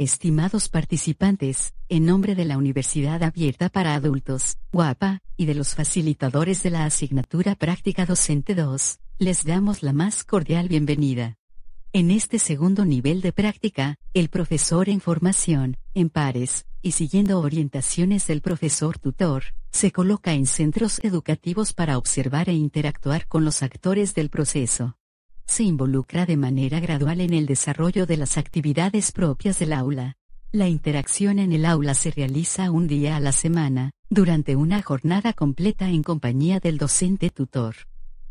Estimados participantes, en nombre de la Universidad Abierta para Adultos, UAPA, y de los facilitadores de la asignatura Práctica Docente 2, les damos la más cordial bienvenida. En este segundo nivel de práctica, el profesor en formación, en pares, y siguiendo orientaciones del profesor tutor, se coloca en centros educativos para observar e interactuar con los actores del proceso se involucra de manera gradual en el desarrollo de las actividades propias del aula. La interacción en el aula se realiza un día a la semana, durante una jornada completa en compañía del docente tutor.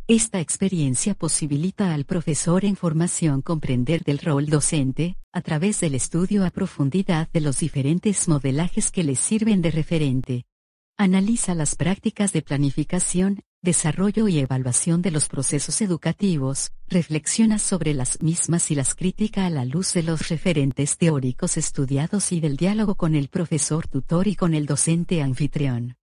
Esta experiencia posibilita al profesor en formación comprender del rol docente, a través del estudio a profundidad de los diferentes modelajes que le sirven de referente. Analiza las prácticas de planificación, desarrollo y evaluación de los procesos educativos, reflexiona sobre las mismas y las critica a la luz de los referentes teóricos estudiados y del diálogo con el profesor tutor y con el docente anfitrión.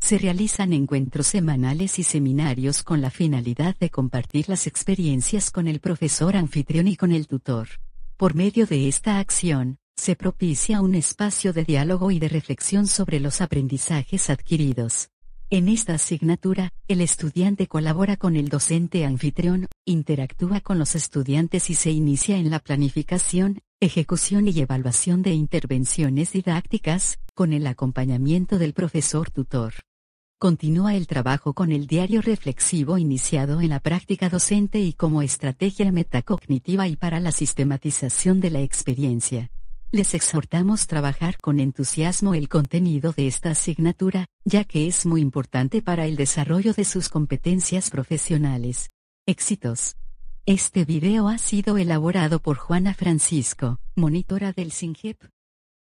Se realizan encuentros semanales y seminarios con la finalidad de compartir las experiencias con el profesor anfitrión y con el tutor. Por medio de esta acción, se propicia un espacio de diálogo y de reflexión sobre los aprendizajes adquiridos, en esta asignatura, el estudiante colabora con el docente anfitrión, interactúa con los estudiantes y se inicia en la planificación, ejecución y evaluación de intervenciones didácticas, con el acompañamiento del profesor tutor. Continúa el trabajo con el diario reflexivo iniciado en la práctica docente y como estrategia metacognitiva y para la sistematización de la experiencia les exhortamos trabajar con entusiasmo el contenido de esta asignatura, ya que es muy importante para el desarrollo de sus competencias profesionales. Éxitos. Este video ha sido elaborado por Juana Francisco, monitora del SINGEP.